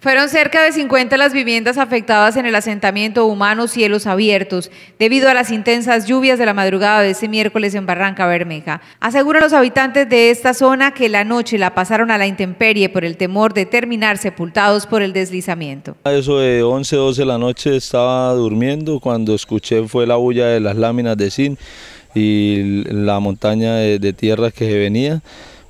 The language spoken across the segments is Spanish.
Fueron cerca de 50 las viviendas afectadas en el asentamiento humano Cielos Abiertos, debido a las intensas lluvias de la madrugada de ese miércoles en Barranca Bermeja. Aseguran los habitantes de esta zona que la noche la pasaron a la intemperie por el temor de terminar sepultados por el deslizamiento. A eso de 11, 12 de la noche estaba durmiendo cuando escuché fue la bulla de las láminas de zinc y la montaña de, tierra que se venía,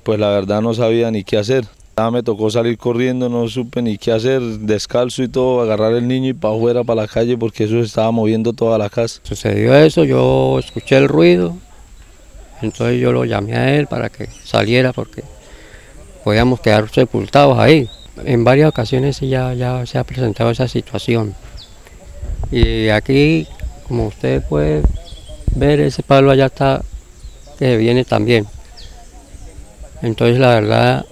pues la verdad no sabía ni qué hacer. Ah, me tocó salir corriendo, no supe ni qué hacer, descalzo y todo, agarrar el niño y para afuera, para la calle, porque eso estaba moviendo toda la casa. Sucedió eso, yo escuché el ruido, entonces yo lo llamé a él para que saliera porque podíamos quedar sepultados ahí. En varias ocasiones ya, ya se ha presentado esa situación. Y aquí, como usted puede ver, ese palo allá está que viene también. Entonces la verdad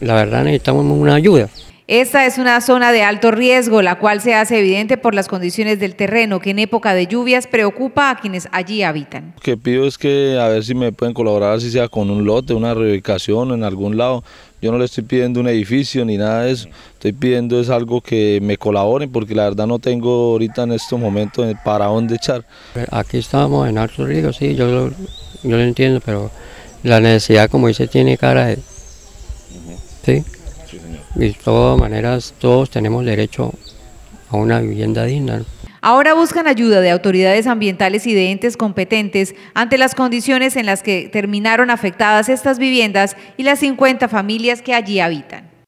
la verdad necesitamos una ayuda. Esta es una zona de alto riesgo, la cual se hace evidente por las condiciones del terreno, que en época de lluvias preocupa a quienes allí habitan. Lo que pido es que a ver si me pueden colaborar, si sea con un lote, una reubicación en algún lado. Yo no le estoy pidiendo un edificio ni nada de eso, estoy pidiendo es algo que me colaboren, porque la verdad no tengo ahorita en estos momentos para dónde echar. Aquí estamos en alto riesgo, sí, yo yo lo entiendo, pero la necesidad, como dice, tiene cara de ¿sí? de todas maneras, todos tenemos derecho a una vivienda digna. Ahora buscan ayuda de autoridades ambientales y de entes competentes ante las condiciones en las que terminaron afectadas estas viviendas y las 50 familias que allí habitan.